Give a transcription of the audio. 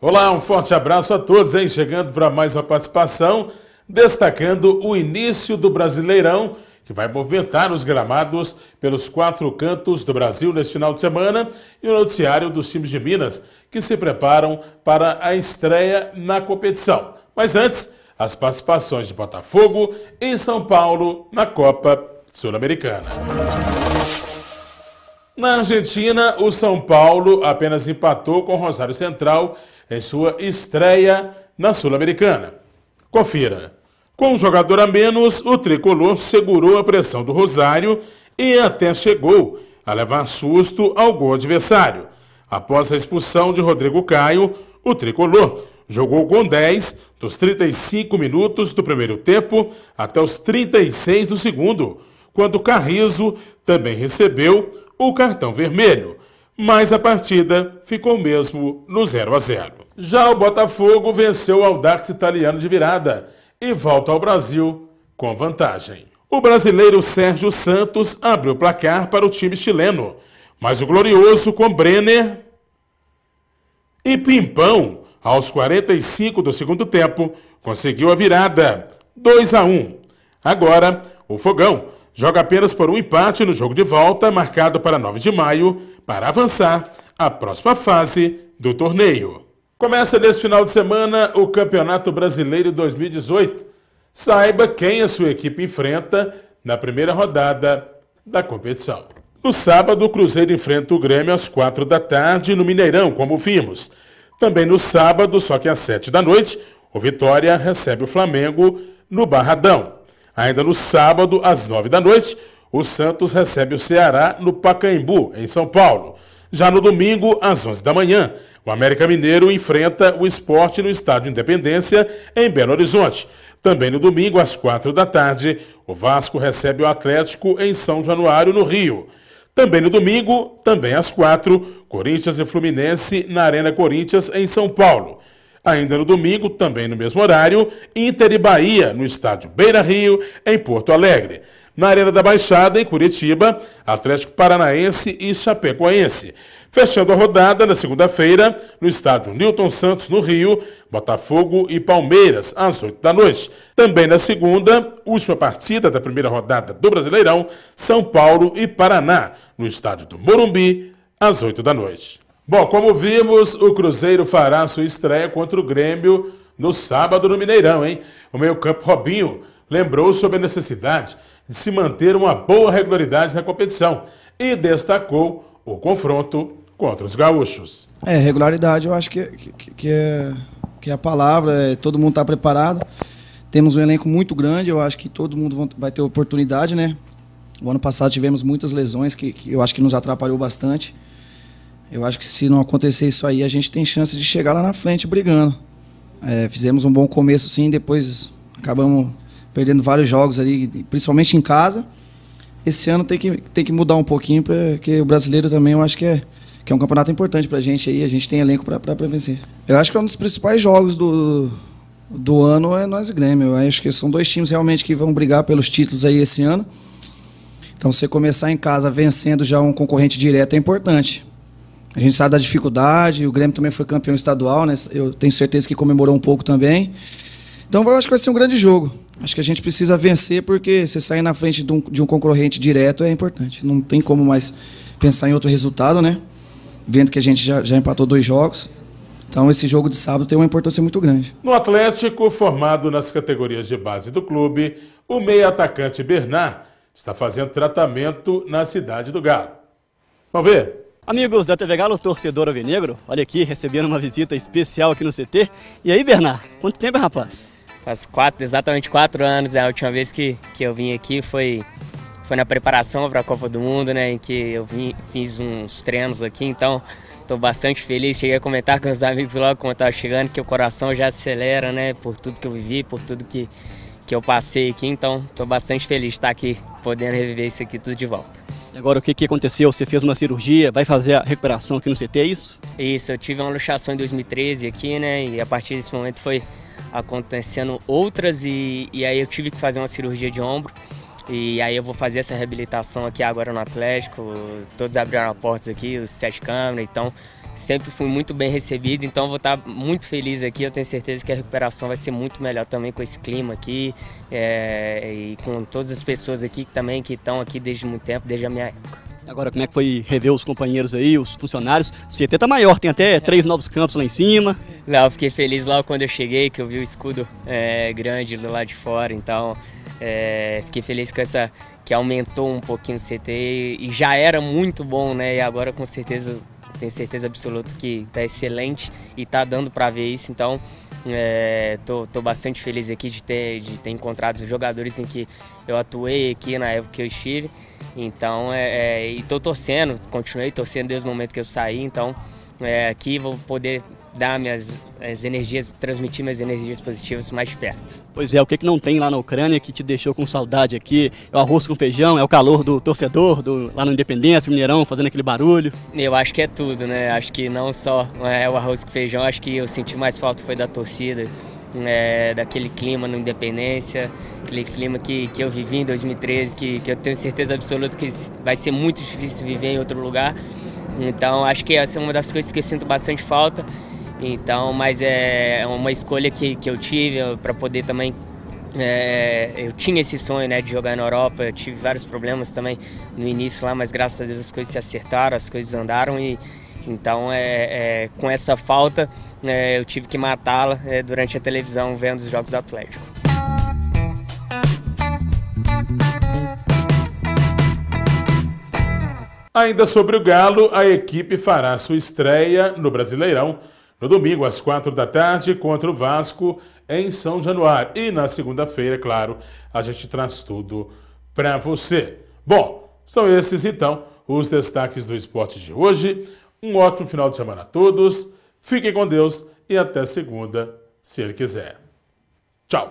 Olá, um forte abraço a todos, hein? Chegando para mais uma participação, destacando o início do Brasileirão, que vai movimentar os gramados pelos quatro cantos do Brasil neste final de semana, e o noticiário dos times de Minas, que se preparam para a estreia na competição. Mas antes, as participações de Botafogo e São Paulo na Copa Sul-Americana. Na Argentina, o São Paulo apenas empatou com o Rosário Central em sua estreia na Sul-Americana. Confira. Com um jogador a menos, o tricolor segurou a pressão do Rosário e até chegou a levar susto ao gol adversário. Após a expulsão de Rodrigo Caio, o tricolor jogou com 10 dos 35 minutos do primeiro tempo até os 36 do segundo, quando Carrizo também recebeu o cartão vermelho, mas a partida ficou mesmo no 0 a 0. Já o Botafogo venceu o Aldax italiano de virada e volta ao Brasil com vantagem. O brasileiro Sérgio Santos abriu o placar para o time chileno, mas o glorioso com Brenner e Pimpão aos 45 do segundo tempo, conseguiu a virada, 2 a 1. Agora, o Fogão joga apenas por um empate no jogo de volta, marcado para 9 de maio, para avançar à próxima fase do torneio. Começa neste final de semana o Campeonato Brasileiro 2018. Saiba quem a sua equipe enfrenta na primeira rodada da competição. No sábado, o Cruzeiro enfrenta o Grêmio às 4 da tarde no Mineirão, como vimos. Também no sábado, só que às sete da noite, o Vitória recebe o Flamengo no Barradão. Ainda no sábado, às nove da noite, o Santos recebe o Ceará no Pacaembu, em São Paulo. Já no domingo, às 11 da manhã, o América Mineiro enfrenta o esporte no Estádio Independência, em Belo Horizonte. Também no domingo, às 4 da tarde, o Vasco recebe o Atlético em São Januário, no Rio. Também no domingo, também às quatro, Corinthians e Fluminense na Arena Corinthians em São Paulo. Ainda no domingo, também no mesmo horário, Inter e Bahia no estádio Beira Rio, em Porto Alegre. Na Arena da Baixada, em Curitiba, Atlético Paranaense e Chapecoense. Fechando a rodada, na segunda-feira, no estádio Newton Santos, no Rio, Botafogo e Palmeiras, às 8 da noite. Também na segunda, última partida da primeira rodada do Brasileirão, São Paulo e Paraná, no estádio do Morumbi, às 8 da noite. Bom, como vimos, o Cruzeiro fará sua estreia contra o Grêmio no sábado no Mineirão, hein? O meio-campo Robinho lembrou sobre a necessidade de se manter uma boa regularidade na competição e destacou o confronto contra os gaúchos. É, regularidade eu acho que, que, que é, que é a palavra, é, todo mundo está preparado. Temos um elenco muito grande, eu acho que todo mundo vai ter oportunidade, né? O ano passado tivemos muitas lesões que, que eu acho que nos atrapalhou bastante. Eu acho que se não acontecer isso aí, a gente tem chance de chegar lá na frente brigando. É, fizemos um bom começo, sim, depois acabamos perdendo vários jogos ali, principalmente em casa. Esse ano tem que, tem que mudar um pouquinho, porque o brasileiro também eu acho que é, que é um campeonato importante pra gente aí, a gente tem elenco para vencer. Eu acho que é um dos principais jogos do, do ano é nós e Grêmio. Eu acho que são dois times realmente que vão brigar pelos títulos aí esse ano. Então você começar em casa vencendo já um concorrente direto é importante. A gente sabe da dificuldade, o Grêmio também foi campeão estadual, né? Eu tenho certeza que comemorou um pouco também. Então eu acho que vai ser um grande jogo. Acho que a gente precisa vencer, porque você sair na frente de um, de um concorrente direto é importante. Não tem como mais pensar em outro resultado, né? Vendo que a gente já, já empatou dois jogos. Então, esse jogo de sábado tem uma importância muito grande. No Atlético, formado nas categorias de base do clube, o meia-atacante Bernard está fazendo tratamento na cidade do Galo. Vamos ver? Amigos da TV Galo, torcedor alvinegro, olha aqui, recebendo uma visita especial aqui no CT. E aí, Bernard, quanto tempo, rapaz? Faz quatro, exatamente quatro anos, né? a última vez que, que eu vim aqui foi, foi na preparação para a Copa do Mundo, né? Em que eu vim, fiz uns treinos aqui, então estou bastante feliz. Cheguei a comentar com os amigos logo quando estava chegando que o coração já acelera, né? Por tudo que eu vivi, por tudo que, que eu passei aqui, então estou bastante feliz de estar aqui, podendo reviver isso aqui tudo de volta. E agora, o que, que aconteceu? Você fez uma cirurgia, vai fazer a recuperação aqui no CT, é isso? Isso, eu tive uma luxação em 2013 aqui, né? E a partir desse momento foi acontecendo outras e, e aí eu tive que fazer uma cirurgia de ombro. E aí eu vou fazer essa reabilitação aqui agora no Atlético. Todos abriram as portas aqui, os sete câmeras, então sempre fui muito bem recebido, então vou estar muito feliz aqui. Eu tenho certeza que a recuperação vai ser muito melhor também com esse clima aqui é, e com todas as pessoas aqui também que estão aqui desde muito tempo, desde a minha época. Agora, como é que foi rever os companheiros aí, os funcionários? O CT tá maior, tem até três novos campos lá em cima. Não, fiquei feliz lá quando eu cheguei, que eu vi o escudo é, grande do lado de fora, então é, fiquei feliz com essa que aumentou um pouquinho o CT e, e já era muito bom, né? E agora com certeza, tenho certeza absoluta que tá excelente e tá dando para ver isso, então é, tô, tô bastante feliz aqui de ter, de ter encontrado os jogadores em que eu atuei aqui na época que eu estive. Então, é, é, e tô torcendo, continuei torcendo desde o momento que eu saí, então é, aqui vou poder dar minhas energias, transmitir minhas energias positivas mais de perto. Pois é, o que, que não tem lá na Ucrânia que te deixou com saudade aqui? É o arroz com feijão, é o calor do torcedor do, lá no Independência, o Mineirão fazendo aquele barulho? Eu acho que é tudo, né? Acho que não só né, é o arroz com feijão, acho que eu senti mais falta foi da torcida, é, daquele clima no Independência, aquele clima que, que eu vivi em 2013, que, que eu tenho certeza absoluta que vai ser muito difícil viver em outro lugar. Então acho que essa é uma das coisas que eu sinto bastante falta. Então, mas é, é uma escolha que, que eu tive para poder também é, eu tinha esse sonho né, de jogar na Europa, eu tive vários problemas também no início lá, mas graças a Deus as coisas se acertaram, as coisas andaram e então é, é com essa falta é, eu tive que matá-la é, durante a televisão vendo os jogos do Atlético. Ainda sobre o Galo, a equipe fará sua estreia no Brasileirão no domingo às quatro da tarde contra o Vasco em São Januário. E na segunda-feira, claro, a gente traz tudo para você. Bom, são esses então os destaques do esporte de hoje. Um ótimo final de semana a todos. Fiquem com Deus e até segunda, se ele quiser. Tchau.